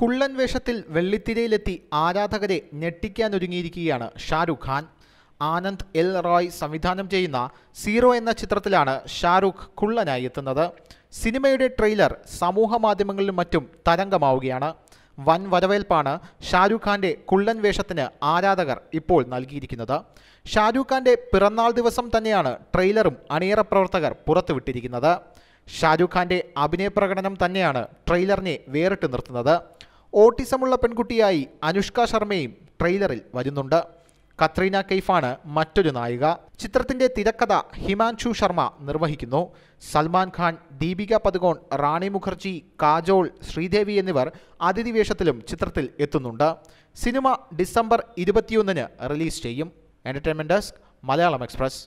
കുള്ളൻ വേഷത്തിൽ വെള്ളിത്തിരയിലെത്തി ആരാധകരെ ഞെട്ടിക്കാനൊരുങ്ങിയിരിക്കുകയാണ് ഷാരൂഖ് ഖാൻ ആനന്ദ് എൽ റോയ് സംവിധാനം ചെയ്യുന്ന സീറോ എന്ന ചിത്രത്തിലാണ് ഷാരൂഖ് കുള്ളനായി എത്തുന്നത് സിനിമയുടെ ട്രെയിലർ സമൂഹ മാധ്യമങ്ങളിലും മറ്റും തരംഗമാവുകയാണ് വൻ വരവേൽപ്പാണ് ഷാരൂഖ് ഖാൻ്റെ കുള്ളൻ വേഷത്തിന് ആരാധകർ ഇപ്പോൾ നൽകിയിരിക്കുന്നത് ഷാരൂഖ് ഖാൻ്റെ പിറന്നാൾ ദിവസം തന്നെയാണ് ട്രെയിലറും അണിയറ പ്രവർത്തകർ പുറത്തുവിട്ടിരിക്കുന്നത് ഷാരൂഖ് ഖാൻ്റെ അഭിനയ പ്രകടനം തന്നെയാണ് ട്രെയിലറിനെ വേറിട്ട് നിർത്തുന്നത് ഓട്ടിസമുള്ള പെൺകുട്ടിയായി അനുഷ്ക ശർമ്മയും ട്രെയിലറിൽ വരുന്നുണ്ട് കത്രീന കൈഫാണ് മറ്റൊരു നായിക ചിത്രത്തിന്റെ തിരക്കഥ ഹിമാൻഷു ശർമ്മ നിർവഹിക്കുന്നു സൽമാൻ ഖാൻ ദീപിക പദുകോൺ റാണി മുഖർജി കാജോൾ ശ്രീദേവി എന്നിവർ അതിഥിവേഷത്തിലും ചിത്രത്തിൽ എത്തുന്നുണ്ട് സിനിമ ഡിസംബർ ഇരുപത്തിയൊന്നിന് റിലീസ് ചെയ്യും എൻ്റർടൈൻമെൻറ് ഡെസ്ക് മലയാളം എക്സ്പ്രസ്